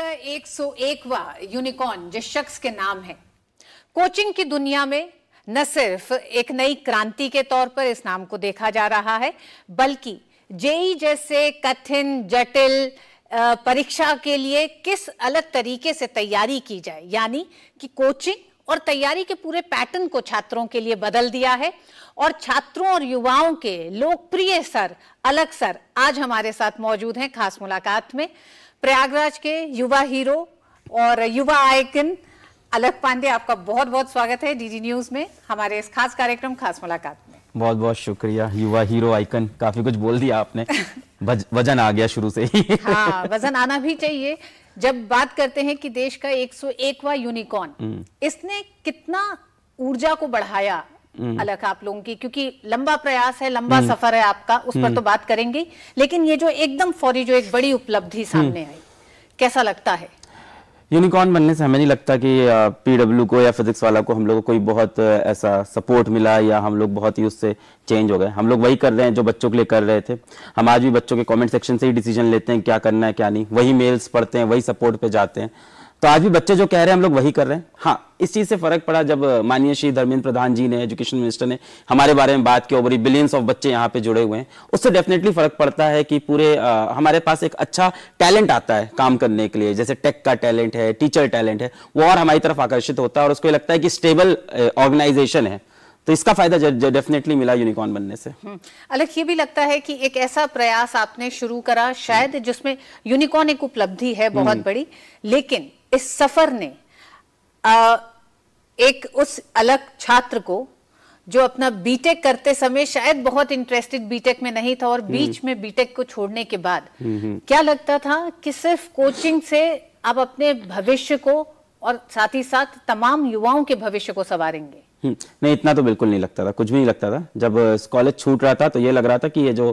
का 101वां यूनिकॉर्न जिस शख्स के नाम है कोचिंग की दुनिया में न सिर्फ एक नई क्रांति के तौर पर इस नाम को देखा जा रहा है बल्कि जेई जैसे कठिन जटिल परीक्षा के लिए किस अलग तरीके से तैयारी की जाए यानी कि कोचिंग और तैयारी के पूरे पैटर्न को छात्रों के लिए बदल दिया है और छात्रों और युवाओं के लोकप्रिय सर अलग सर आज हमारे साथ मौजूद हैं खास मुलाकात में प्रयागराज के युवा हीरो और युवा आयकन अलग पांडे आपका बहुत बहुत स्वागत है डीडी न्यूज में हमारे इस खास कार्यक्रम खास मुलाकात में बहुत बहुत शुक्रिया युवा हीरो आइकन काफी कुछ बोल दिया आपने वजन आ गया शुरू से ही हाँ वजन आना भी चाहिए जब बात करते हैं कि देश का 101वां यूनिकॉर्न हम्म। इसने कितना ऊर्जा को बढ़ाया हम्म। अलग आप लोगों की क्योंकि लंबा प्रयास है लंबा हम्म। सफर है आपका उस पर तो हम्म। बात करेंगे लेकिन ये जो एकदम फौरी जो एक बड़ी उपलब्धि सामने आई कैसा लगता है यूनिकॉर्न बनने से हमें नहीं लगता कि पीडब्ल्यू को या फिजिक्स वाला को हम लोग कोई बहुत ऐसा सपोर्ट मिला या हम लोग बहुत ही उससे चेंज हो गए हम लोग वही कर रहे हैं जो बच्चों के लिए कर रहे थे हम आज भी बच्चों के कमेंट सेक्शन से ही डिसीजन लेते हैं क्या करना है क्या नहीं वही मेल्स पढ़ते हैं वही सपोर्ट पे जाते हैं तो आज भी बच्चे जो कह रहे हैं हम लोग वही कर रहे हैं हाँ इस चीज़ से फर्क पड़ा जब माननीय श्री धर्मेंद्र प्रधान जी ने एजुकेशन मिनिस्टर ने हमारे बारे में बात की ओवर बिलियंस ऑफ बच्चे यहाँ पे जुड़े हुए हैं उससे डेफिनेटली फर्क पड़ता है कि पूरे आ, हमारे पास एक अच्छा टैलेंट आता है काम करने के लिए जैसे टेक का टैलेंट है टीचर टैलेंट है वो और हमारी तरफ आकर्षित होता है और उसको लगता है कि स्टेबल ऑर्गेनाइजेशन है तो इसका फायदा डेफिनेटली मिला यूनिकॉर्न बनने से हम्म, अलग ये भी लगता है कि एक ऐसा प्रयास आपने शुरू करा शायद जिसमें यूनिकॉर्न एक उपलब्धि है बहुत हम्म। बड़ी लेकिन इस सफ़र ने आ, एक उस अलग छात्र को जो अपना बीटेक करते समय शायद बहुत इंटरेस्टेड बीटेक में नहीं था और हम्म। बीच में बीटेक को छोड़ने के बाद हम्म, हम्म। क्या लगता था कि सिर्फ कोचिंग से आप अपने भविष्य को और साथ ही साथ तमाम युवाओं के भविष्य को संवारेंगे नहीं इतना तो बिल्कुल नहीं लगता था कुछ भी नहीं लगता था जब कॉलेज छूट रहा था तो ये लग रहा था कि ये जो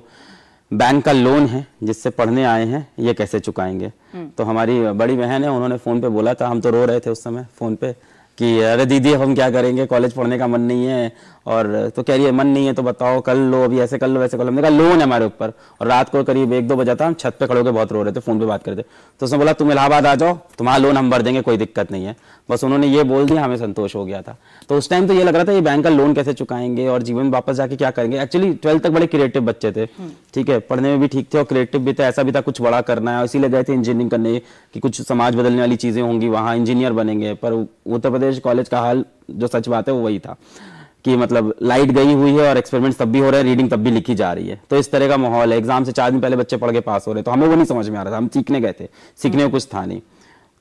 बैंक का लोन है जिससे पढ़ने आए हैं ये कैसे चुकाएंगे हम्म। तो हमारी बड़ी बहन है उन्होंने फ़ोन पे बोला था हम तो रो रहे थे उस समय फ़ोन पे कि अरे दीदी अब हम क्या करेंगे कॉलेज पढ़ने का मन नहीं है और तो कह रही है मन नहीं है तो बताओ कल लो अभी ऐसे कर लो वैसे कर लो हमने कहा लोन है हमारे ऊपर और रात को करीब एक दो बजा था हम छत पे खड़े होकर बहुत रो रहे थे फ़ोन पे बात कर रहे थे तो उसने बोला तुम इलाहाबाद आ जाओ तुम्हारा लोन हम भर देंगे कोई दिक्कत नहीं है बस उन्होंने ये बोल दिया हमें संतोष हो गया था तो उस टाइम तो ये लग रहा था ये बैंक का लोन कैसे चुकाएंगे और जीवन वापस जाके क्या करेंगे एक्चुअली ट्वेल्थ तक बड़े क्रिएटिव बच्चे थे हम्म। ठीक है पढ़ने में भी ठीक थे और क्रिएटिव भी था ऐसा भी था कुछ बड़ा करना है इसीलिए गए थे इंजीनियरिंग करने कि कुछ समाज बदलने वाली चीज़ें होंगी वहाँ इंजीनियर बनेंगे पर उत्तर प्रदेश कॉलेज का हाल जो सच बात है वो वही था कि मतलब लाइट गई हुई है और एक्सपेरिमेंट तब भी हो रहे हैं रीडिंग तब भी लिखी जा रही है तो इस तरह का माहौल है एग्जाम से चार दिन पहले बच्चे पढ़ के पास हो रहे तो हमें वो नहीं समझ में आ रहा था हम सीखने गए थे सीखने में कुछ था नहीं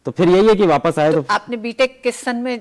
तो फिर यही है कि वापस आए तो, तो आपने बीटेक किस सन में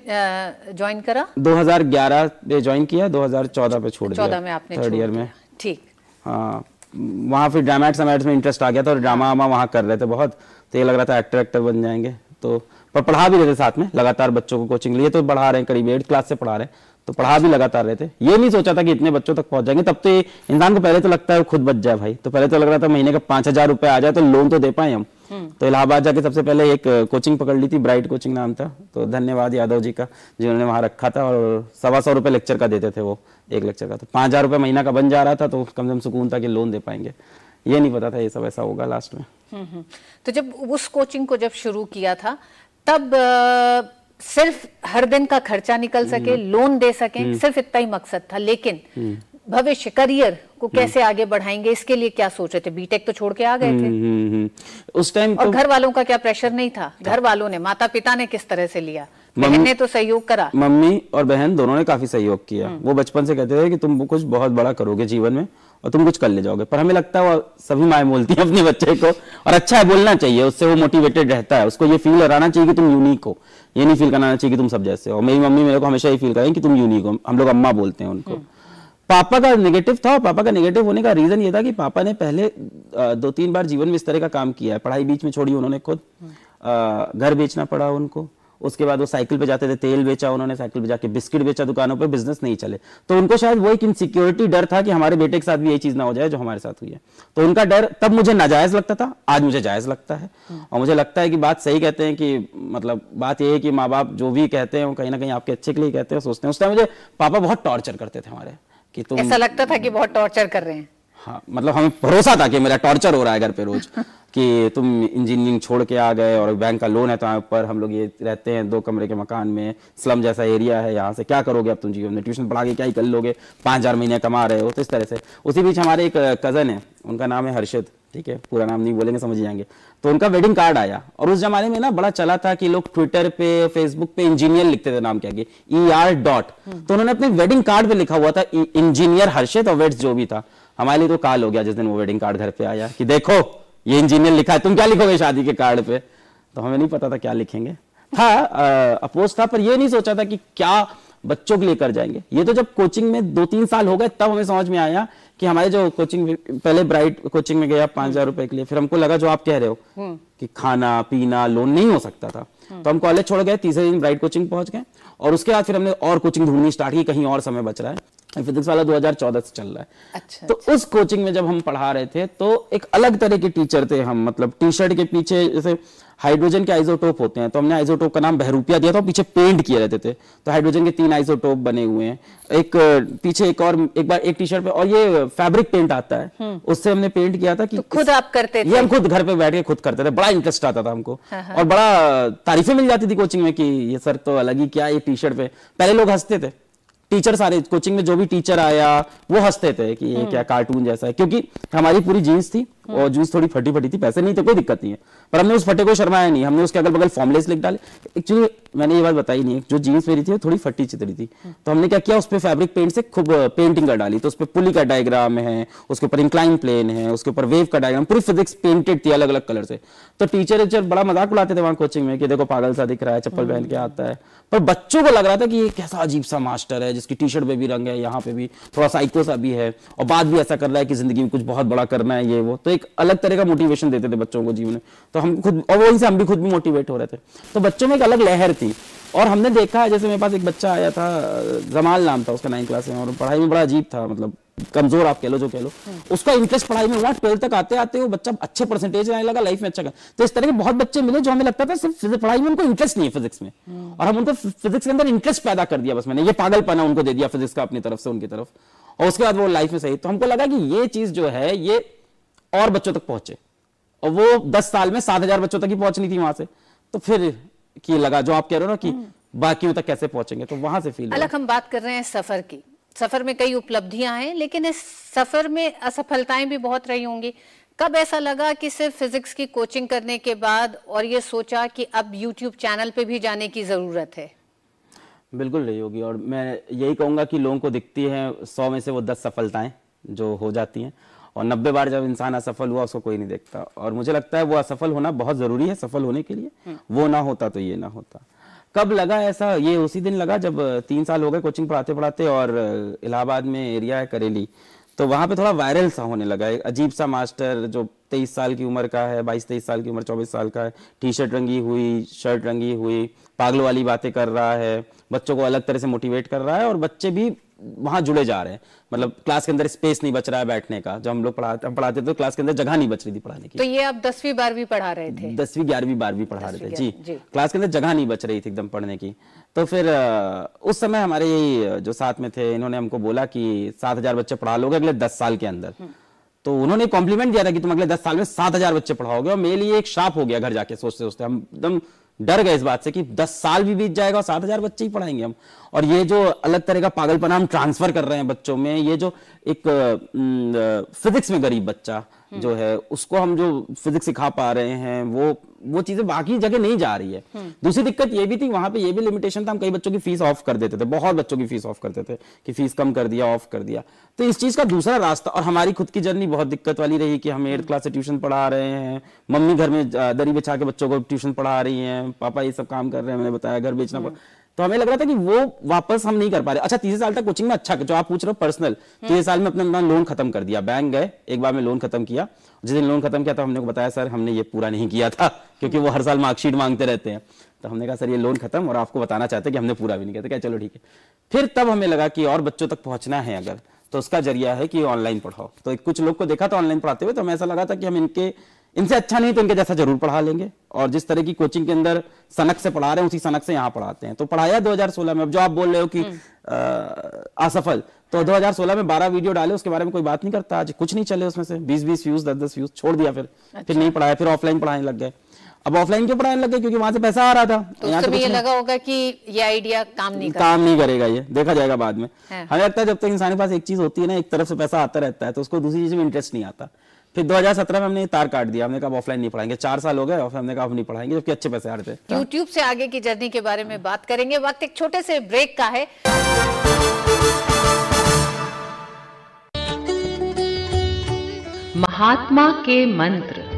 ज्वाइन करा 2011 में ज्वाइन किया 2014 पे छोड़ 14 दिया में आपने थर्ड ईयर में ठीक हाँ वहाँ फिर ड्रामेट्स वामेट्स में इंटरेस्ट आ गया था और ड्रामा वामा वहाँ कर रहे थे बहुत तो ये लग रहा था एक्टर एक्टर बन जाएंगे तो पर पढ़ा भी रहे थे साथ में लगातार बच्चों को कोचिंग लिए तो पढ़ा रहे हैं करीब एट्थ क्लास से पढ़ा रहे हैं तो पढ़ा भी लगातार रहे थे ये नहीं सोचा था कि इतने बच्चों तक पहुंच जाएंगे तब तो इंसान को पहले तो लगता है खुद बच जाए भाई तो पहले तो लग रहा था महीने का पांच हजार रुपये आ जाए तो लोन तो दे पाए हम हम्म। तो इलाहाबाद जाके सबसे पहले एक कोचिंग पकड़ ली थी ब्राइट कोचिंग नाम था तो धन्यवाद यादव जी का जिन्होंने वहां रखा था और सवा सौ रुपए लेक्चर का देते थे वो एक लेक्चर का तो पांच हज़ार रुपए महीना का बन जा रहा था तो कम से कम सुकून था कि लोन दे पाएंगे ये नहीं पता था ये सब ऐसा होगा लास्ट में हम्म, हम्म। तो जब उस कोचिंग को जब शुरू किया था तब सिर्फ हर दिन का खर्चा निकल सके लोन हम्म। दे सके हम्म। सिर्फ इतना ही मकसद था लेकिन हम्म। भविष्य करियर को कैसे आगे बढ़ाएंगे इसके लिए क्या सोच रहे थे बीटेक तो छोड़ के आ गए थे उस टाइम और तो... घर वालों का क्या प्रेशर नहीं था घर वालों ने माता पिता ने किस तरह से लिया बहन ने तो सहयोग करा मम्मी और बहन दोनों ने काफी सहयोग किया हम्म। वो बचपन से कहते थे कि तुम कुछ बहुत बड़ा करोगे जीवन में और तुम कुछ कर ले जाओगे पर हमें लगता है वो सभी माए बोलती है अपने बच्चे को और अच्छा है बोलना चाहिए उससे वो मोटिवेटेड रहता है उसको ये फील कराना चाहिए कि तुम यूनिक हो ये नहीं फील कराना चाहिए कि तुम सब जैसे हो मेरी मम्मी मेरे को हमेशा ये फील करें कि तुम यूनिक हो हम लोग अम्मा बोलते हैं उनको हम्म। पापा का नेगेटिव था पापा का नेगेटिव होने का रीजन ये था कि पापा ने पहले दो तीन बार जीवन में इस तरह का काम किया है पढ़ाई बीच में छोड़ी उन्होंने खुद हम्म। घर बेचना पड़ा उनको उसके बाद वो साइकिल पे जाते थे तेल बेचा उन्होंने साइकिल पे जाके बिस्किट बेचा दुकानों पर बिजनेस नहीं चले तो उनको शायद वो एक इनसिक्योरिटी डर था कि हमारे बेटे के साथ भी यही चीज ना हो जाए जो हमारे साथ हुई है तो उनका डर तब मुझे नाजायज लगता था आज मुझे जायज लगता है हम्म। और मुझे लगता है कि बात सही कहते हैं कि मतलब बात ये है कि माँ बाप जो भी कहते हैं वो कहीं ना कहीं आपके अच्छे के लिए कहते हैं सोचते हैं उस टाइम मुझे पापा बहुत टॉर्चर करते थे हमारे कि तुम ऐसा लगता था कि बहुत टॉर्चर कर रहे हैं हाँ मतलब हमें भरोसा था कि मेरा टॉर्चर हो रहा है घर पे रोज कि तुम इंजीनियरिंग छोड़ के आ गए और बैंक का लोन है तुम्हारे ऊपर हम लोग ये रहते हैं दो कमरे के मकान में स्लम जैसा एरिया है यहाँ से क्या करोगे अब तुम जीवन में ट्यूशन पढ़ा के क्या ही कर लोगे पाँच हज़ार महीने कमा रहे हो तो इस तरह से उसी बीच हमारे एक कज़न है उनका नाम है हर्षद ठीक है पूरा नाम नहीं बोलेंगे समझ जाएंगे तो उनका वेडिंग कार्ड आया और उस जमाने में ना बड़ा चला था कि लोग ट्विटर पे फेसबुक पे इंजीनियर लिखते थे नाम क्या ई आर डॉट तो उन्होंने अपने वेडिंग कार्ड पे लिखा हुआ था इंजीनियर हर्षद और वेट्स जो भी था हमारे लिए तो काल हो गया जिस दिन वो वेडिंग कार्ड घर पे आया कि देखो ये इंजीनियर लिखा है तुम क्या लिखोगे शादी के कार्ड पे तो हमें नहीं पता था क्या लिखेंगे था अपोज था पर ये नहीं सोचा था कि क्या बच्चों के लिए कर जाएंगे ये तो जब कोचिंग में दो तीन साल हो गए तब हमें समझ में आया कि हमारे जो कोचिंग पहले ब्राइट कोचिंग में गया पांच हजार रुपए के लिए फिर हमको लगा जो आप कह रहे हो हम्म। कि खाना पीना लोन नहीं हो सकता था तो हम कॉलेज छोड़ गए तीसरे दिन ब्राइट कोचिंग पहुंच गए और उसके बाद फिर हमने और कोचिंग ढूंढनी स्टार्ट की कहीं और समय बच रहा है फिजिक्स वाला 2014 से चल रहा है अच्छा, तो अच्छा। उस कोचिंग में जब हम पढ़ा रहे थे तो एक अलग तरह के टीचर थे हम मतलब टी शर्ट के पीछे जैसे हाइड्रोजन के आइसोटोप होते हैं तो हमने आइसोटोप का नाम बहरूपिया दिया था पीछे पेंट किए रहते थे तो हाइड्रोजन के तीन आइसोटोप बने हुए हैं एक पीछे एक और एक बार एक टी शर्ट पे और ये फैब्रिक पेंट आता है हम्म। उससे हमने पेंट किया था कि तो खुद आप करते थे ये हम खुद घर पे बैठ के खुद करते थे बड़ा इंटरेस्ट आता था हमको हाँ, हाँ। और बड़ा तारीफें मिल जाती थी कोचिंग में कि ये सर तो अलग ही क्या ये टी शर्ट पे पहले लोग हंसते थे टीचर सारे कोचिंग में जो भी टीचर आया वो हंसते थे कि ये हम्म। क्या कार्टून जैसा है क्योंकि हमारी पूरी जीन्स थी और जूस हाँ। थोड़ी फटी फटी थी पैसे नहीं तो कोई दिक्कत नहीं है पर हमने उस फटे को शर्माया नहीं हमने उसके अगल बगल फॉर्मलेस लिख डाले एक्चुअली मैंने ये बात बताई नहीं जो जीन्स मेरी थी थोड़ी फटी चितरी थी हाँ। तो हमने क्या किया उस पर फैब्रिक पेंट से खूब पेंटिंग कर डाली तो उस पर पुली का डायग्राम है उसके ऊपर इंक्लाइन प्लेन है उसके ऊपर वेव का डायग्राम पूरी फिजिक्स पेंटेड थी अलग अलग कलर से तो टीचर वीचर बड़ा मजाक उड़ाते थे वहां कोचिंग में कि देखो पागल सा दिख रहा है चप्पल पहन के हाँ। आता है पर बच्चों को लग रहा था कि ये कैसा अजीब सा मास्टर है जिसकी टी शर्ट पे भी रंग है यहाँ पे भी थोड़ा साइको सा भी है और बाद भी ऐसा कर रहा है कि जिंदगी में कुछ बहुत बड़ा करना है ये वो तो एक अलग तरह का मोटिवेशन देते थे बच्चों को जीवन में तो हम खुद और वही से हम भी खुद भी मोटिवेट हो रहे थे तो बच्चों में एक अलग लहर थी और हमने देखा जैसे मेरे पास एक बच्चा आया था जमाल नाम था उसका नाइन क्लास में और पढ़ाई में बड़ा अजीब था मतलब कमजोर आप कह लो जो कह लो उसका इंटरेस्ट पढ़ाई में हुआ ट्वेल्थ तक आते आते वो बच्चा अच्छे परसेंटेज आने लगा लाइफ में अच्छा कर तो इस तरह के बहुत बच्चे मिले जो हमें लगता था सिर्फ पढ़ाई में उनको इंटरेस्ट नहीं है फिजिक्स में और हम उनको फिजिक्स के अंदर इंटरेस्ट पैदा कर दिया बस मैंने ये पागल पागलपना उनको दे दिया फिजिक्स का अपनी तरफ से उनकी तरफ और उसके बाद वो लाइफ में सही तो हमको लगा कि ये चीज जो है ये और बच्चों तक पहुंचे और वो दस साल में सात हजार बच्चों तक ही पहुंचनी थी वहां से तो फिर की लगा जो आप कह रहे हो ना कि हम्म। बाकियों तक कैसे पहुंचेंगे तो वहां से फील अलग हम बात कर रहे हैं सफर की सफर में कई उपलब्धियां हैं लेकिन इस सफर में असफलताएं भी बहुत रही होंगी कब ऐसा लगा कि सिर्फ फिजिक्स की कोचिंग करने के बाद और ये सोचा कि अब यूट्यूब चैनल पे भी जाने की ज़रूरत है बिल्कुल रही होगी और मैं यही कहूंगा कि लोगों को दिखती है सौ में से वो दस सफलताएं जो हो जाती हैं और नब्बे बार जब इंसान असफल हुआ उसको कोई नहीं देखता और मुझे लगता है वो असफल होना बहुत ज़रूरी है सफल होने के लिए हम्म। वो ना होता तो ये ना होता कब लगा ऐसा ये उसी दिन लगा जब तीन साल हो गए कोचिंग पढ़ाते पढ़ाते और इलाहाबाद में एरिया है करेली तो वहां पे थोड़ा वायरल सा होने लगा एक अजीब सा मास्टर जो तेईस साल की उम्र का है बाईस तेईस साल की उम्र चौबीस साल का है टी शर्ट रंगी हुई शर्ट रंगी हुई पागलों वाली बातें कर रहा है बच्चों को अलग तरह से मोटिवेट कर रहा है और बच्चे भी वहां जुड़े जा रहे हैं मतलब क्लास के अंदर स्पेस नहीं बच रहा है बैठने का जब हम लोग पढ़ाते हम पढ़ाते थे तो क्लास के अंदर जगह नहीं बच रही थी पढ़ाने की तो ये आप दसवीं बारहवीं पढ़ा रहे थे दसवीं ग्यारहवीं बारहवीं पढ़ा रहे थे जी, जी क्लास के अंदर जगह नहीं बच रही थी एकदम पढ़ने की तो फिर उस समय हमारे यही जो साथ में थे इन्होंने हमको बोला कि सात बच्चे पढ़ा लोगे अगले दस साल के अंदर हम्म। तो उन्होंने कॉम्प्लीमेंट दिया था कि तुम अगले दस साल में सात हजार बच्चे पढ़ाओगे और मेरे लिए एक शाप हो गया घर जाके सोचते सोचते हम एकदम डर गए इस बात से कि दस साल भी बीत जाएगा और सात हजार बच्चे ही पढ़ाएंगे हम और ये जो अलग तरह का पागलपना हम ट्रांसफर कर रहे हैं बच्चों में ये जो एक फिजिक्स में गरीब बच्चा हम्म। जो है उसको हम जो फिजिक्स सिखा पा रहे हैं वो वो चीजें बाकी जगह नहीं जा रही है हम्म। दूसरी दिक्कत ये भी थी वहां पे ये भी लिमिटेशन था हम कई बच्चों की फीस ऑफ कर देते थे बहुत बच्चों की फीस ऑफ करते थे कि फीस कम कर दिया ऑफ कर दिया तो इस चीज का दूसरा रास्ता और हमारी खुद की जर्नी बहुत दिक्कत वाली रही कि हम एट्थ क्लास से ट्यूशन पढ़ा रहे हैं मम्मी घर में दरी बिछा के बच्चों को ट्यूशन पढ़ा रही है पापा ये सब काम कर रहे हैं मैंने बताया घर बेचना हम्म। पड़ा तो हमें लग रहा था कि वो वापस हम नहीं कर पा रहे अच्छा तीसरे साल तक कोचिंग में अच्छा जो आप पूछ रहे हो पर्सनल हम्म। तीसरे साल में अपने अपना लोन खत्म कर दिया बैंक गए एक बार में लोन खत्म किया जिस दिन लोन खत्म किया था हमने को बताया सर हमने ये पूरा नहीं किया था क्योंकि वो हर साल मार्कशीट मांगते रहते हैं तो हमने कहा सर ये लोन खत्म और आपको बताना चाहते कि हमने पूरा भी नहीं किया था तो क्या चलो ठीक है फिर तब हमें लगा कि और बच्चों तक पहुंचना है अगर तो उसका जरिया है कि ऑनलाइन पढ़ाओ तो कुछ लोग को देखा था तो ऑनलाइन पढ़ाते हुए तो हमें ऐसा लगा था कि हम इनके इनसे अच्छा नहीं तो इनके जैसा जरूर पढ़ा लेंगे और जिस तरह की कोचिंग के अंदर सनक से पढ़ा रहे हैं उसी सनक से यहाँ पढ़ाते हैं तो पढ़ाया 2016 में अब जो आप बोल रहे हो कि आ, हम्म। असफल तो 2016 में 12 वीडियो डाले उसके बारे में कोई बात नहीं करता आज कुछ नहीं चले उसमें से 20 20 व्यूज 10 10 व्यूज छोड़ दिया फिर अच्छा। फिर नहीं पढ़ाया फिर ऑफलाइन पढ़ाने लग गए अब ऑफलाइन क्यों पढ़ाने लग गए क्योंकि वहां से पैसा आ रहा था तो यहाँ से ये लगा होगा कि ये आइडिया काम नहीं काम नहीं करेगा ये देखा जाएगा बाद में हाँ। हमें लगता है जब तक इंसान के पास एक चीज होती है ना एक तरफ से पैसा आता रहता है तो उसको दूसरी चीज में इंटरेस्ट नहीं आता फिर 2017 में हमने तार काट दिया हमने कहा ऑफलाइन नहीं पढ़ाएंगे चार साल हो गए और हमने कहा हम नहीं पढ़ाएंगे जबकि अच्छे पैसे आ रहे थे यूट्यूब से आगे की जर्नी के बारे में बात करेंगे वक्त एक छोटे से ब्रेक का है महात्मा के मंत्र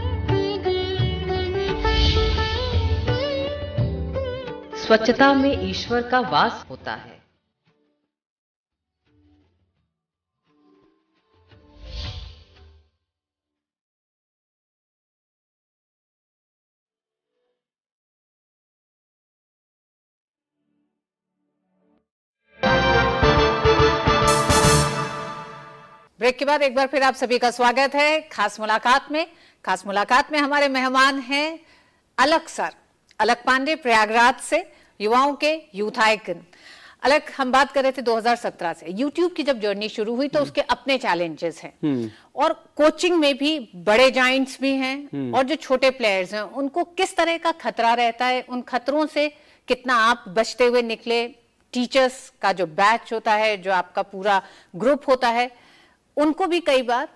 स्वच्छता में ईश्वर का वास होता है ब्रेक के बाद एक बार फिर आप सभी का स्वागत है खास मुलाकात में खास मुलाकात में हमारे मेहमान हैं अलग सर अलग पांडे प्रयागराज से युवाओं के यूथ आइकन अलग हम बात कर रहे थे 2017 से यूट्यूब की जब जर्नी शुरू हुई तो हम्म। उसके अपने चैलेंजेस हैं हम्म। और कोचिंग में भी बड़े जॉइंट्स भी हैं हम्म। और जो छोटे प्लेयर्स हैं उनको किस तरह का खतरा रहता है उन खतरों से कितना आप बचते हुए निकले टीचर्स का जो बैच होता है जो आपका पूरा ग्रुप होता है उनको भी कई बार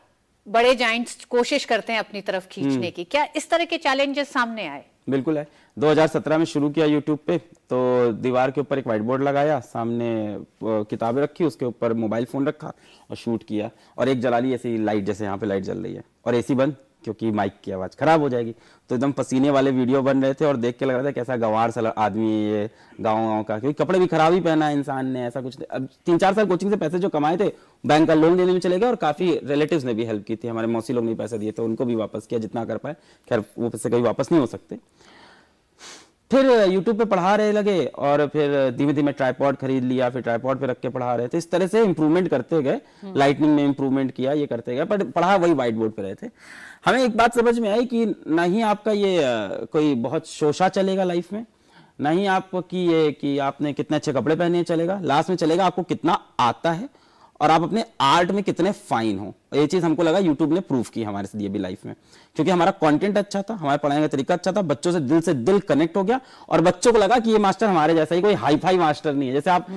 बड़े जाइंट्स कोशिश करते हैं अपनी तरफ हम्म। खींचने की क्या इस तरह के चैलेंजेस सामने आए बिल्कुल है 2017 में शुरू किया यूट्यूब पे तो दीवार के ऊपर एक वाइट बोर्ड लगाया सामने किताबें रखी उसके ऊपर मोबाइल फोन रखा और शूट किया और एक जला ली ऐसी लाइट जैसे यहाँ पे लाइट जल रही है और ए बंद क्योंकि माइक की आवाज़ ख़राब हो जाएगी तो एकदम पसीने वाले वीडियो बन रहे थे और देख के लग रहा था कैसा गंवार सा आदमी ये गाँव गाँव का क्योंकि कपड़े भी खराब ही पहना इंसान ने ऐसा कुछ अब तीन चार साल कोचिंग से पैसे जो कमाए थे बैंक का लोन लेने में चले गए और काफ़ी रिलेटिव ने भी हेल्प की थी हमारे मौसी लोग ने पैसे दिए थे तो उनको भी वापस किया जितना कर पाए खैर वो पैसे कभी वापस नहीं हो सकते फिर यूट्यूब पे पढ़ा रहे लगे और फिर धीमे धीमे ट्राईपॉड खरीद लिया फिर ट्राईपॉड पे रख के पढ़ा रहे थे इस तरह से इम्प्रूवमेंट करते गए लाइटनिंग हम्म। में इम्प्रूवमेंट किया ये करते गए बट पढ़ा वही व्हाइट बोर्ड पे रहे थे हमें एक बात समझ में आई कि ना ही आपका ये कोई बहुत शोशा चलेगा लाइफ में ना ही आपकी ये कि आपने कितने अच्छे कपड़े पहने चलेगा लास्ट में चलेगा आपको कितना आता है और आप अपने आर्ट में कितने फाइन हो ये चीज हमको लगा यूट्यूब ने प्रूव की हमारे लिए भी लाइफ में क्योंकि हमारा कंटेंट अच्छा था हमारे पढ़ाने का तरीका अच्छा था बच्चों से दिल से दिल कनेक्ट हो गया और बच्चों को लगा कि ये मास्टर हमारे जैसा ही कोई हाई फाई मास्टर नहीं है जैसे आप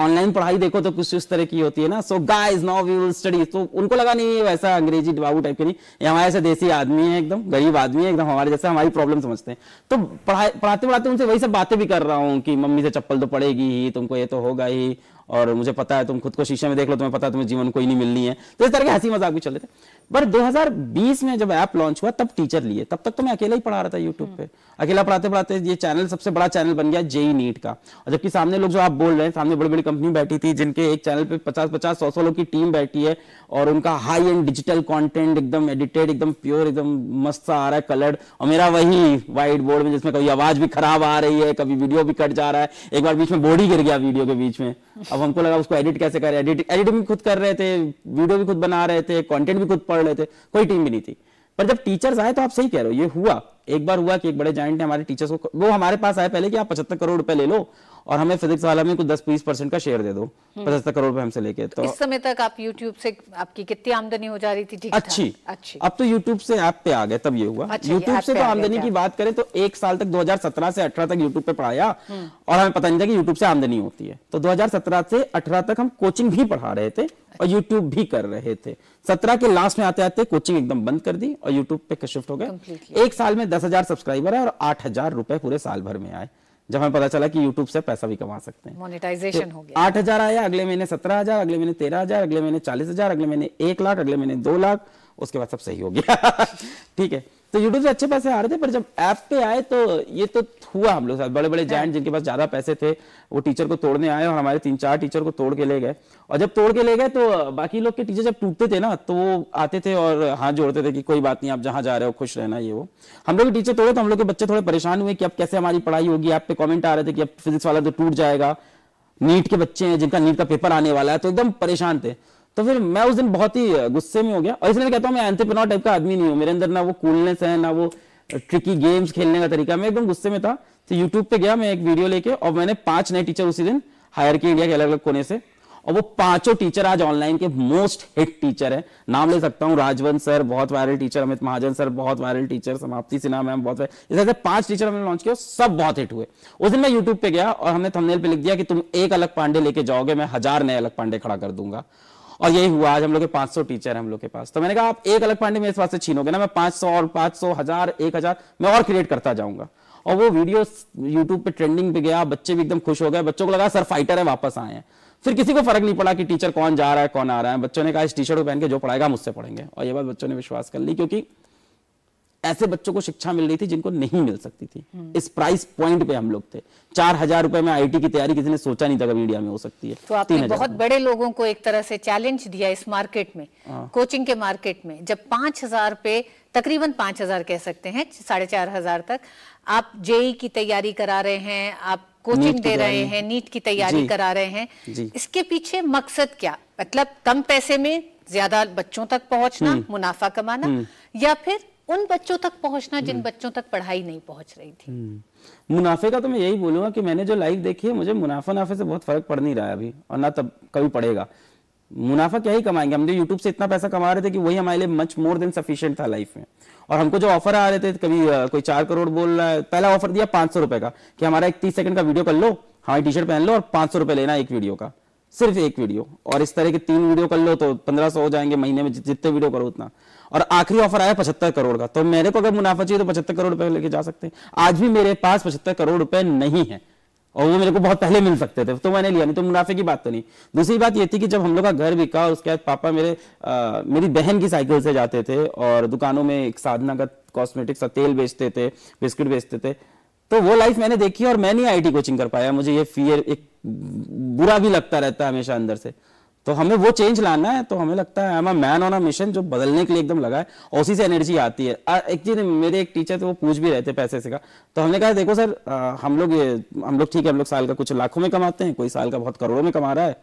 ऑनलाइन हम्म। पढ़ाई देखो तो कुछ इस तरह की होती है ना so guys now we will study तो उनको लगा नहीं वैसा अंग्रेजी बाबू टाइप के नहीं ये हमारे ऐसे देसी आदमी है एकदम गरीब आदमी है एकदम हमारे जैसे हमारी प्रॉब्लम समझते हैं तो पढ़ाते पढ़ाते उनसे वही सब बातें भी कर रहा हूँ कि मम्मी से चप्पल तो पड़ेगी ही तुमको ये तो होगा ही और मुझे पता है तुम खुद को शीशे में देख लो तुम्हें पता है तुम्हें जीवन कोई नहीं मिलनी है तो इस तरह के हंसी मजाक भी चले थे पर 2020 में जब ऐप लॉन्च हुआ तब टीचर लिए तब तक तो मैं अकेला ही पढ़ा रहा था यूट्यूब हम्म। पे अकेला पढ़ाते पढ़ाते ये चैनल सबसे बड़ा चैनल बन गया जेई नीट e का और जबकि सामने लोग जो आप बोल रहे हैं सामने बड़ी बड़ी कंपनी बैठी थी जिनके एक चैनल पे पचास पचास सौ सौ लोग की टीम बैठी है और उनका हाई एंड डिजिटल कॉन्टेंट एकदम एडिटेड एकदम प्योर एकदम मस्त आ रहा है कलर्ड और मेरा वही व्हाइट बोर्ड में जिसमें कभी आवाज भी खराब आ रही है कभी वीडियो भी कट जा रहा है एक बार बीच में बोर्ड ही गिर गया वीडियो के बीच में अब हमको लगा उसको एडिट कैसे करें एडिट एडिट भी खुद कर रहे थे वीडियो भी खुद बना रहे थे कॉन्टेंट भी खुद पढ़ लेते कोई टीम भी नहीं थी पर जब टीचर्स आए तो आप सही कह रहे हो ये हुआ एक बार हुआ कि एक बड़े जॉइंट ने हमारे टीचर्स को वो हमारे पास आए पहले कि आप पचहत्तर करोड़ रुपए ले लो और हमें फिजिक्स वाला में कुछ दस बीस परसेंट का शेयर दे दो हम्म। पचहत्तर करोड़ हमसे लेके तो इस समय तक आप यूट्यूब से आपकी कितनी आमदनी हो जा रही थी ठीक अच्छी अच्छी अब तो यूट्यूब से ऐप पे आ गए तब ये हुआ अच्छा, यूट्यूब से तो आमदनी की बात करें तो एक साल तक 2017 से 18 तक यूट्यूब पे पढ़ाया हम्म। और हमें पता नहीं था कि यूट्यूब से आमदनी होती है तो 2017 से 18 तक हम कोचिंग भी पढ़ा रहे थे और यूट्यूब अच्छा। भी कर रहे थे सत्रह के लास्ट में आते आते कोचिंग एकदम बंद कर दी और यूट्यूब पे शिफ्ट हो गए एक साल में दस हजार सब्सक्राइबर है और आठ हजार रुपए पूरे साल भर में आए जब हमें पता चला कि यूट्यूब से पैसा भी कमा सकते हैं मोनेटाइजेशन तो हो गया आठ हजार आया अगले महीने सत्रह हजार अगले महीने तेरह हजार अगले महीने चालीस हजार अगले महीने एक लाख अगले महीने दो लाख उसके बाद सब सही हो गया ठीक है तो यूट्यूब से अच्छे पैसे आ रहे थे पर जब ऐप पे आए तो ये तो हुआ हम लोग साथ बड़े बड़े जैंट जिनके पास ज्यादा पैसे थे वो टीचर को तोड़ने आए और हमारे तीन चार टीचर को तोड़ के ले गए और जब तोड़ के ले गए तो बाकी लोग के टीचर जब टूटते थे ना तो वो आते थे और हाथ जोड़ते थे कि कोई बात नहीं आप जहाँ जा रहे हो खुश रहना ये वो हम लोग टीचर तोड़े तो हम लोग के बच्चे थोड़े परेशान हुए कि अब कैसे हमारी पढ़ाई होगी आप पे कॉमेंट आ रहे थे कि अब फिजिक्स वाला तो टूट जाएगा नीट के बच्चे हैं जिनका नीट का पेपर आने वाला है तो एकदम परेशान थे तो फिर मैं उस दिन बहुत ही गुस्से में हो गया और इसलिए कहता हूँ मैं एंटरप्रेन्योर टाइप का आदमी नहीं हूँ मेरे अंदर ना वो कूलनेस है ना वो ट्रिकी गेम्स खेलने का तरीका मैं एकदम गुस्से में था तो यूट्यूब पे गया मैं एक वीडियो लेके और मैंने पांच नए टीचर उसी दिन हायर किए इंडिया के अलग अलग कोने से और वो पांचों टीचर आज ऑनलाइन के मोस्ट हिट टीचर है नाम ले सकता हूँ राजवंत सर बहुत viral teacher Amit Mahajan sir बहुत viral teacher Samapti Sinha ma'am बहुत इस तरह से पांच टीचर हमने लॉन्च किया सब बहुत हिट हुए उस दिन मैं यूट्यूब पे गया और हमने थंबनेल पे लिख दिया कि तुम एक अलग पांडे लेके जाओगे मैं हजार नए अलग पांडे खड़ा कर दूंगा और यही हुआ आज हम लोग के 500 टीचर हम लोग के पास तो मैंने कहा आप एक अलग पांडे मेरे पास से छीनोगे ना मैं 500 और 500 हजार एक हजार मैं और क्रिएट करता जाऊंगा और वो वीडियो यूट्यूब पे ट्रेंडिंग पे गया बच्चे भी एकदम खुश हो गए बच्चों को लगा सर फाइटर है वापस आए हैं फिर किसी को फर्क नहीं पड़ा कि टीचर कौन जा रहा है कौन आ रहा है बच्चों ने कहा इस टी शर्ट को पहन के जो पढ़ाएगा मुझसे पढ़ेंगे और ये बात बच्चों ने विश्वास कर ली क्योंकि ऐसे बच्चों को शिक्षा मिल रही थी जिनको नहीं मिल सकती थी इस प्राइस पॉइंट पे हम लोग थे चार हजार रुपए में आईटी की तैयारी किसी ने सोचा नहीं था कभी इंडिया में हो सकती है तो आपने बहुत बड़े लोगों को एक तरह से चैलेंज दिया इस मार्केट में कोचिंग हाँ। के मार्केट में जब पांच हजार पे तकरीबन पांच हजार कह सकते हैं साढ़े चार हजार तक आप जेई e की तैयारी करा रहे हैं आप कोचिंग दे रहे हैं नीट की तैयारी करा रहे हैं इसके पीछे मकसद क्या मतलब कम पैसे में ज्यादा बच्चों तक पहुंचना हम्म। मुनाफा कमाना हम्म। या फिर उन बच्चों तक पहुंचना जिन हम्म। बच्चों तक पढ़ाई नहीं पहुंच रही थी हम्म। मुनाफे का तो मैं यही बोलूंगा कि मैंने जो लाइफ देखी है मुझे मुनाफा नाफे से बहुत फर्क पड़ नहीं रहा है अभी और ना तब कभी पड़ेगा मुनाफा क्या ही कमाएंगे हम तो यूट्यूब से इतना पैसा कमा रहे थे कि वही हमारे लिए मच मोर देन सफिशियंट था लाइफ में और हमको जो ऑफर आ रहे थे कभी कोई चार करोड़ बोल रहा है पहला ऑफर दिया पांच सौ रुपए का कि हमारा एक तीस सेकंड का वीडियो कर लो हमारी टी शर्ट पहन लो और पांच सौ रुपए लेना एक वीडियो का सिर्फ एक वीडियो और इस तरह के तीन वीडियो कर लो तो पंद्रह सौ हो जाएंगे महीने में जितने वीडियो करो उतना और आखिरी ऑफर आया पचहत्तर करोड़ का तो मेरे को अगर मुनाफा चाहिए तो पचहत्तर करोड़ रुपए लेके जा सकते हैं आज भी मेरे पास पचहत्तर करोड़ रुपए नहीं है और वो मेरे को बहुत पहले मिल सकते थे तो मैंने लिया नहीं तो मुनाफे की बात तो नहीं दूसरी बात ये थी कि जब हम लोग का घर बिका और उसके बाद पापा मेरे आ, मेरी बहन की साइकिल से जाते थे और दुकानों में एक साधना का कॉस्मेटिक्स का तेल बेचते थे बिस्किट बेचते थे तो वो लाइफ मैंने देखी और मैं नहीं आई कोचिंग कर पाया मुझे ये फियर एक बुरा भी लगता रहता है हमेशा अंदर से तो हमें वो चेंज लाना है तो हमें लगता है मैन ऑन अ मिशन जो बदलने के लिए एकदम लगा है और उसी से एनर्जी आती है आ, एक चीज मेरे एक टीचर थे वो पूछ भी रहे थे पैसे से का तो हमने कहा देखो सर आ, हम लोग ये हम लोग ठीक है हम लोग साल का कुछ लाखों में कमाते हैं कोई साल का बहुत करोड़ों में कमा रहा है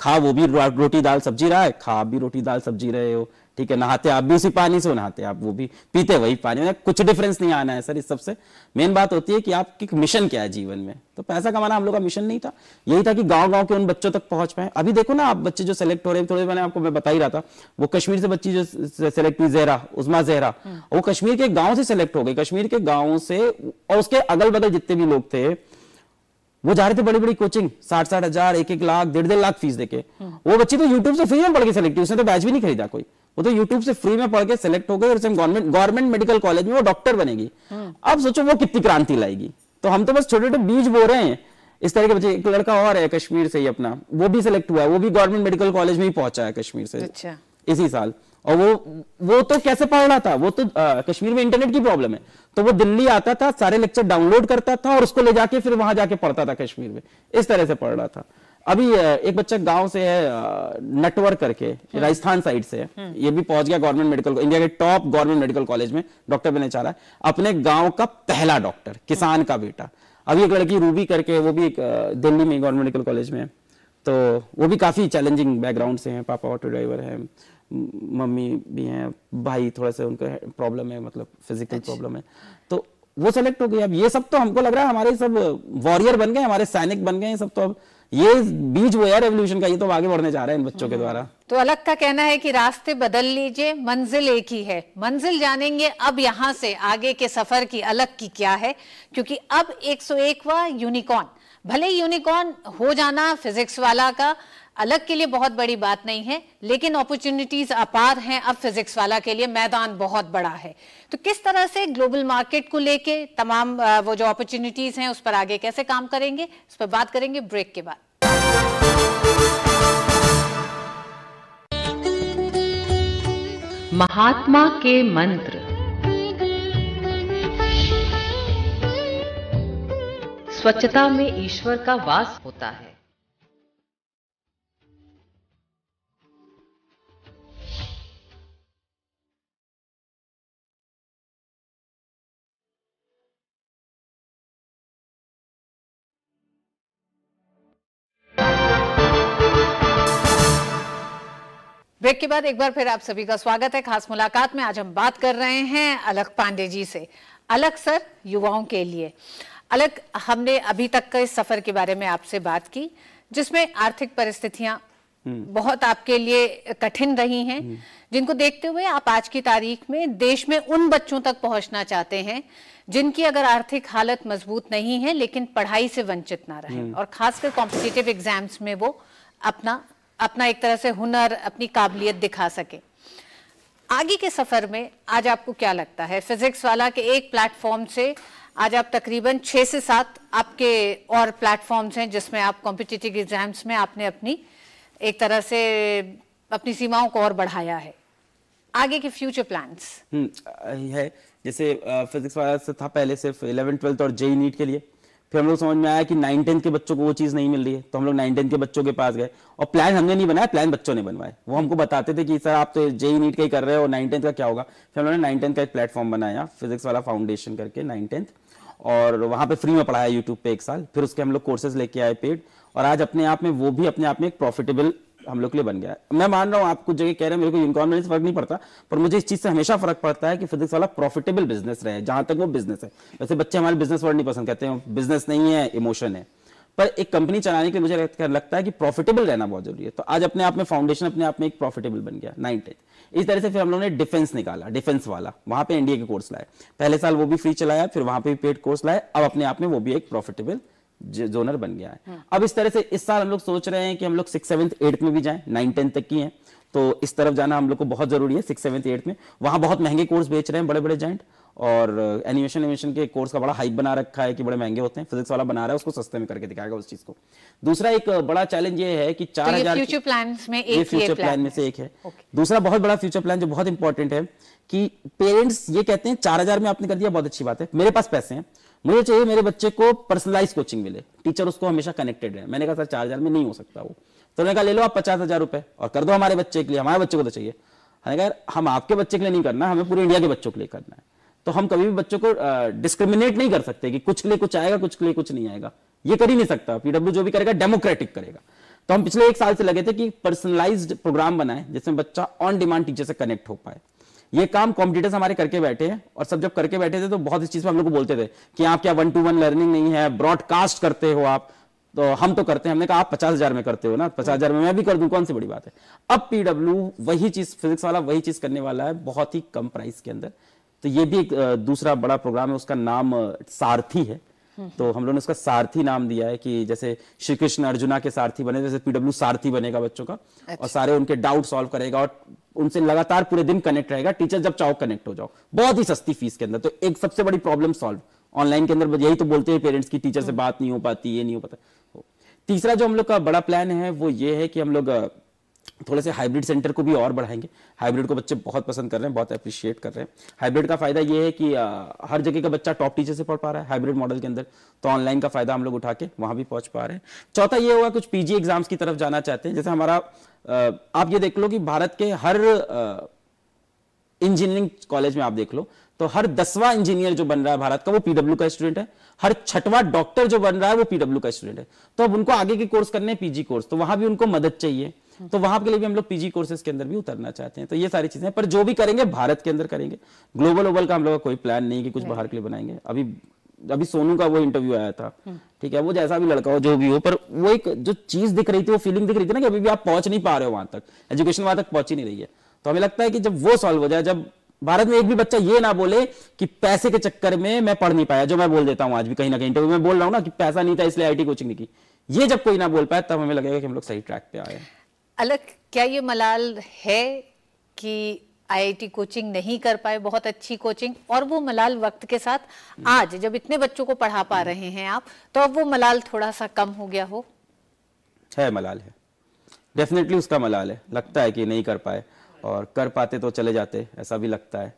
खा वो भी रोटी दाल सब्जी रहा है खा भी रोटी दाल सब्जी रहे हो ठीक है नहाते आप भी उसी पानी से नहाते आप वो भी पीते वही पानी में कुछ डिफरेंस नहीं आना है सर इस सबसे मेन बात होती है कि आपकी मिशन क्या है जीवन में तो पैसा कमाना हम लोग का मिशन नहीं था यही था कि गांव गांव के उन बच्चों तक पहुंच पाए अभी देखो ना आप बच्चे जो सेलेक्ट हो रहे हैं थोड़े मैंने आपको मैं बता ही रहा था वो कश्मीर से बच्ची जो सेलेक्ट हुई जहरा उजमा जहरा हम्म। वो कश्मीर के गाँव से सेलेक्ट हो गई कश्मीर के गाँव से और उसके अगल बगल जितने भी लोग थे वो जा रहे थे बड़ी बड़ी कोचिंग साठ साठ हजार एक एक लाख डेढ़ डेढ़ लाख फीस देके हम्म। वो बच्ची तो यूट्यूब से फ्री में पढ़ के सेलेक्ट हुई उसने तो बैच भी नहीं खरीदा कोई वो तो यूट्यूब से फ्री में पढ़ के सिलेक्ट हो गए और गवर्नमेंट गवर्नमेंट मेडिकल कॉलेज में वो डॉक्टर बनेगी हाँ। अब सोचो वो कितनी क्रांति लाएगी तो हम तो बस छोटे छोटे बीज बो रहे हैं इस तरह के बच्चे एक लड़का और है कश्मीर से ही अपना वो भी सिलेक्ट हुआ है वो भी गवर्नमेंट मेडिकल कॉलेज में ही पहुंचा है कश्मीर से अच्छा। इसी साल और वो वो तो कैसे पढ़ रहा था वो तो आ, कश्मीर में इंटरनेट की प्रॉब्लम है तो वो दिल्ली आता था सारे लेक्चर डाउनलोड करता था और उसको ले जाके फिर वहां जाके पढ़ता था कश्मीर में इस तरह से पढ़ रहा था अभी एक बच्चा गांव से है नटवर करके हम्म। राजस्थान साइड से हम्म। ये भी पहुंच गया गवर्नमेंट मेडिकल इंडिया के टॉप गवर्नमेंट मेडिकल कॉलेज में डॉक्टर बनने चाह रहा है अपने गांव का पहला डॉक्टर किसान हम्म। का बेटा अभी एक लड़की रूबी करके वो भी दिल्ली में गवर्नमेंट मेडिकल कॉलेज में तो वो भी काफ़ी चैलेंजिंग बैकग्राउंड से है पापा ऑटो ड्राइवर है मम्मी भी है भाई थोड़ा सा उनका प्रॉब्लम है मतलब फिजिकल प्रॉब्लम अच्छा। है तो वो सेलेक्ट हो गई अब ये सब तो हमको लग रहा है हमारे सब वॉरियर बन गए हमारे सैनिक बन गए सब तो अब ये बीज वो है रेवोल्यूशन का ये तो आगे बढ़ने जा रहा है इन बच्चों के द्वारा तो अलग का कहना है कि रास्ते बदल लीजिए मंजिल एक ही है मंजिल जानेंगे अब यहाँ से आगे के सफर की अलग की क्या है क्योंकि अब 101वां यूनिकॉर्न भले यूनिकॉर्न हो जाना फिजिक्स वाला का अलग के लिए बहुत बड़ी बात नहीं है लेकिन अपॉर्चुनिटीज अपार हैं अब फिजिक्स वाला के लिए मैदान बहुत बड़ा है तो किस तरह से ग्लोबल मार्केट को लेके तमाम वो जो अपॉर्चुनिटीज हैं उस पर आगे कैसे काम करेंगे उस पर बात करेंगे ब्रेक के बाद महात्मा के मंत्र स्वच्छता में ईश्वर का वास होता है ब्रेक के बाद एक बार फिर आप सभी का स्वागत है खास मुलाकात में आज हम बात कर रहे हैं अलग पांडे जी से अलग सर युवाओं के लिए अलग हमने अभी तक के सफर के बारे में आपसे बात की जिसमें आर्थिक परिस्थितियां हम्म। बहुत आपके लिए कठिन रही हैं हम्म। जिनको देखते हुए आप आज की तारीख में देश में उन बच्चों तक पहुंचना चाहते हैं जिनकी अगर आर्थिक हालत मजबूत नहीं है लेकिन पढ़ाई से वंचित ना रहे हम्म। और खासकर कॉम्पिटेटिव एग्जाम्स में वो अपना अपना एक तरह से हुनर अपनी काबिलियत दिखा सके आगे के सफर में आज आपको क्या लगता है फिजिक्स वाला के एक प्लेटफॉर्म से आज आप तकरीबन छः से सात आपके और प्लेटफॉर्म्स हैं जिसमें आप कॉम्पिटिटिव एग्जाम्स में आपने अपनी एक तरह से अपनी सीमाओं को और बढ़ाया है आगे के फ्यूचर हम्म, प्लान्स है जैसे फिजिक्स वाला से था पहले सिर्फ इलेवन ट्वेल्थ और जेई नीट के लिए फिर हम लोग समझ में आया कि नाइन टेंथ के बच्चों को वो चीज़ नहीं मिल रही है तो हम लोग नाइन टेंथ के बच्चों के पास गए और प्लान हमने नहीं बनाया प्लान बच्चों ने बनवाए वो हमको बताते थे कि सर आप तो जेई नीट का ही कर रहे हो और नाइन टेंथ का क्या होगा फिर हम लोगों ने नाइन टेंथ का एक प्लेटफॉर्म बनाया फिजिक्स वाला फाउंडेशन करके नाइन टेंथ और वहां पर फ्री में पढ़ाया यूट्यूब पे एक साल फिर उसके हम लोग कोर्सेज लेके आए पेड और आज अपने आप में वो भी अपने आप में एक प्रॉफिटेबल हम लोग के लिए बन गया है मैं मान रहा हूँ आप कुछ जगह कह रहे हैं मेरे को यूनिकॉर्न में फर्क नहीं पड़ता पर मुझे इस चीज से हमेशा फर्क पड़ता है कि फिजिक्स वाला प्रॉफिटेबल बिजनेस रहे जहां तक वो बिजनेस है वैसे बच्चे हमारे बिजनेस वर्ड नहीं पसंद कहते हैं बिजनेस नहीं है इमोशन है पर एक कंपनी चलाने के लिए मुझे लगता है कि प्रॉफिटेबल रहना बहुत जरूरी है तो आज अपने आप में फाउंडेशन अपने आप में एक प्रॉफिटेबल बन गया नाइन टेंथ इस तरह से फिर हम लोगों ने डिफेंस निकाला डिफेंस वाला वहां पे एनडीए के कोर्स लाए पहले साल वो भी फ्री चलाया फिर वहां पे भी पेड कोर्स लाए अब अपने आप में वो भी एक प्रॉफिटेबल जोनर बन गया है हम्म। अब इस तरह से इस साल हम लोग सोच रहे हैं कि हम लोग सिक्स सेवन्थ एट्थ में भी जाए नाइन टेंथ तक की है तो इस तरफ जाना हम लोग को बहुत जरूरी है सिक्स सेवन्थ एट्थ में वहां बहुत महंगे कोर्स बेच रहे हैं बड़े बड़े जॉइंट और एनिमेशन एनिमेशन के कोर्स का बड़ा हाइप बना रखा है कि बड़े महंगे होते हैं फिजिक्स वाला बना रहा है उसको सस्ते में करके दिखाएगा उस चीज को दूसरा एक बड़ा चैलेंज ये है कि तो चार हजार फ्यूचर प्लान में एक फ्यूचर प्लान में से एक है दूसरा बहुत बड़ा फ्यूचर प्लान जो बहुत इंपॉर्टेंट है कि पेरेंट्स ये कहते हैं चार हजार में आपने कर दिया बहुत अच्छी बात है मेरे पास पैसे हैं मुझे चाहिए मेरे बच्चे को पर्सनलाइज कोचिंग मिले टीचर उसको हमेशा कनेक्टेड है मैंने कहा सर चार हजार में नहीं हो सकता वो तो उन्होंने कहा ले लो आप पचास हजार रुपए और कर दो हमारे बच्चे के लिए हमारे बच्चे को तो चाहिए हमने कहा हम आपके बच्चे के लिए नहीं करना हमें पूरे इंडिया के बच्चों के लिए करना है तो हम कभी भी बच्चों को डिस्क्रिमिनेट नहीं कर सकते कि कुछ के लिए कुछ आएगा कुछ के लिए कुछ नहीं आएगा ये कर ही नहीं सकता पीडब्ल्यू जो भी करेगा डेमोक्रेटिक करेगा तो हम पिछले एक साल से लगे थे कि पर्सनलाइज्ड प्रोग्राम बनाए जिसमें बच्चा ऑन डिमांड टीचर से कनेक्ट हो पाए ये काम कॉम्पिटिटर्स हमारे करके बैठे हैं और सब जब करके बैठे थे तो बहुत इस चीज पर हम लोग को बोलते थे कि आप क्या वन टू वन लर्निंग नहीं है ब्रॉडकास्ट करते हो आप तो हम तो करते हैं हमने कहा आप पचास हजार में करते हो ना पचास हजार में मैं भी कर दूं कौन सी बड़ी बात है अब पीडब्ल्यू वही चीज फिजिक्स वाला वही चीज करने वाला है बहुत ही कम प्राइस के अंदर तो ये भी एक दूसरा बड़ा प्रोग्राम है उसका नाम सारथी है हम्म। तो हम लोगों ने उसका सारथी नाम दिया है कि जैसे श्री कृष्ण अर्जुना के सारथी बने जैसे पीडब्ल्यू सारथी बनेगा बच्चों का अच्छा। और सारे उनके डाउट सॉल्व करेगा और उनसे लगातार पूरे दिन कनेक्ट रहेगा टीचर जब चाहो कनेक्ट हो जाओ बहुत ही सस्ती फीस के अंदर तो एक सबसे बड़ी प्रॉब्लम सॉल्व ऑनलाइन के अंदर यही तो बोलते हैं पेरेंट्स की टीचर से हम्म। बात नहीं हो पाती ये नहीं हो पाता तीसरा जो हम लोग का बड़ा प्लान है वो ये है कि हम लोग थोड़े से हाइब्रिड सेंटर को भी और बढ़ाएंगे हाइब्रिड को बच्चे बहुत पसंद कर रहे हैं बहुत अप्रिशिएट कर रहे हैं हाइब्रिड का फायदा ये है कि आ, हर जगह का बच्चा टॉप टीचर से पढ़ पा रहा है हाइब्रिड मॉडल के अंदर तो ऑनलाइन का फायदा हम लोग उठा के वहां भी पहुंच पा रहे हैं चौथा ये हुआ कुछ पीजी एग्जाम्स की तरफ जाना चाहते हैं जैसे हमारा आप ये देख लो कि भारत के हर इंजीनियरिंग कॉलेज में आप देख लो तो हर दसवा इंजीनियर जो बन रहा है भारत का वो पीडब्ल्यू का स्टूडेंट है हर छठवा डॉक्टर जो बन रहा है वो पीडब्ल्यू का स्टूडेंट है तो अब उनको आगे के कोर्स करने हैं पीजी कोर्स तो वहां भी उनको मदद चाहिए तो वहां के लिए भी हम लोग पीजी कोर्सेज के अंदर भी उतरना चाहते हैं तो ये सारी चीजें पर जो भी करेंगे भारत के अंदर करेंगे ग्लोबल ओवल का हम लोग का कोई प्लान नहीं कि कुछ बाहर के लिए बनाएंगे अभी अभी सोनू का वो इंटरव्यू आया था ठीक है वो जैसा भी लड़का हो जो भी हो पर वो एक जो चीज दिख रही थी वो फीलिंग दिख रही थी ना कि अभी भी आप पहुंच नहीं पा रहे हो वहां तक एजुकेशन वहां तक पहुंच ही नहीं रही है तो हमें लगता है कि जब वो सॉल्व हो जाए जब भारत में एक भी बच्चा ये ना बोले कि पैसे के चक्कर में मैं पढ़ नहीं पाया जो मैं बोल देता हूँ आज भी कहीं ना कहीं इंटरव्यू में बोल रहा हूँ ना कि पैसा नहीं था इसलिए आई कोचिंग नहीं की ये जब कोई ना बोल पाए तब हमें लगेगा कि हम लोग सही ट्रैक पे आए अलग क्या ये मलाल है कि आईआईटी कोचिंग नहीं कर पाए बहुत अच्छी कोचिंग और वो मलाल वक्त के साथ आज जब इतने बच्चों को पढ़ा पा रहे हैं आप तो अब वो मलाल थोड़ा सा कम हो गया हो है मलाल है डेफिनेटली उसका मलाल है लगता है कि नहीं कर पाए और कर पाते तो चले जाते ऐसा भी लगता है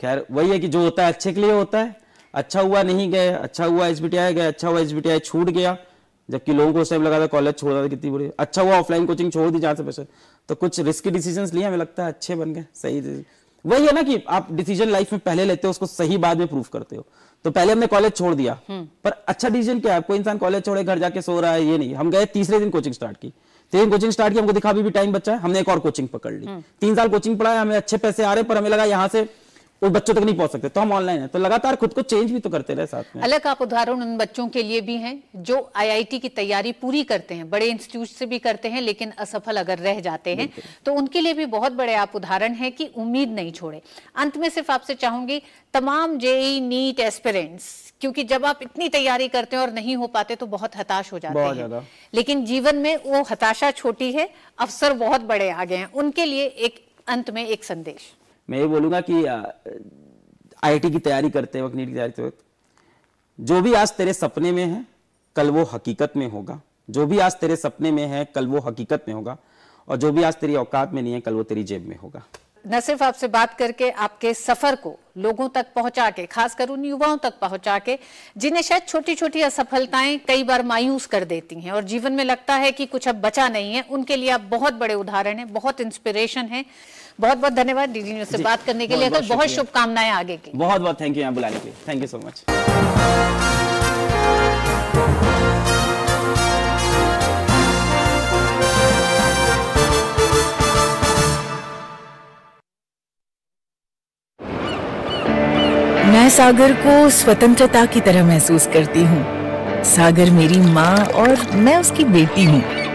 खैर वही है कि जो होता है अच्छे के लिए होता है अच्छा हुआ नहीं गए अच्छा हुआ एच गए अच्छा हुआ एच छूट गया जबकि लोगों को उस टाइम लगा था कॉलेज छोड़ा था कितनी बुरी अच्छा हुआ ऑफलाइन कोचिंग छोड़ दी जहाँ से पैसे तो कुछ रिस्की डिसीजन लिए हमें लगता है अच्छे बन गए सही वही है ना कि आप डिसीजन लाइफ में पहले लेते हो उसको सही बाद में प्रूफ करते हो तो पहले हमने कॉलेज छोड़ दिया हम्म। पर अच्छा डिसीजन क्या है कोई इंसान कॉलेज छोड़े घर जाके सो रहा है ये नहीं हम गए तीसरे दिन कोचिंग स्टार्ट की तीन कोचिंग स्टार्ट की हमको दिखा भी, भी टाइम बचा है हमने एक और कोचिंग पकड़ ली हम्म। तीन साल कोचिंग पढ़ाया हमें अच्छे पैसे आ रहे पर हमें लगा यहाँ से वो बच्चों तक नहीं पहुंच सकते तो हम ऑनलाइन है तो लगातार खुद को चेंज भी तो करते रहे साथ में अलग आप उदाहरण उन बच्चों के लिए भी हैं जो आईआईटी की तैयारी पूरी करते हैं बड़े इंस्टीट्यूट से भी करते हैं लेकिन असफल अगर रह जाते हैं तो उनके लिए भी बहुत बड़े आप उदाहरण है कि उम्मीद नहीं छोड़े अंत में सिर्फ आपसे चाहूंगी तमाम जेई नीट एस्पेरेंट्स क्योंकि जब आप इतनी तैयारी करते हैं और नहीं हो पाते तो बहुत हताश हो जाते हैं लेकिन जीवन में वो हताशा छोटी है अवसर बहुत बड़े आ गए हैं उनके लिए एक अंत में एक संदेश मैं ये बोलूँगा कि आईआईटी की तैयारी करते वक्त नीट की तैयारी करते वक्त जो भी आज तेरे सपने में है कल वो हकीकत में होगा जो भी आज तेरे सपने में है कल वो हकीकत में होगा और जो भी आज तेरी औकात में नहीं है कल वो तेरी जेब में होगा न सिर्फ आपसे बात करके आपके सफर को लोगों तक पहुंचा के खासकर उन युवाओं तक पहुंचा के जिन्हें शायद छोटी छोटी असफलताएं कई बार मायूस कर देती हैं और जीवन में लगता है कि कुछ अब बचा नहीं है उनके लिए आप बहुत बड़े उदाहरण हैं बहुत इंस्पिरेशन हैं बहुत बहुत धन्यवाद डीडी न्यूज से बात करने के लिए अगर बहुत शुभकामनाएं आगे की बहुत बहुत थैंक यू यहाँ बुलाने के लिए थैंक यू सो मच मैं सागर को स्वतंत्रता की तरह महसूस करती हूँ सागर मेरी माँ और मैं उसकी बेटी हूँ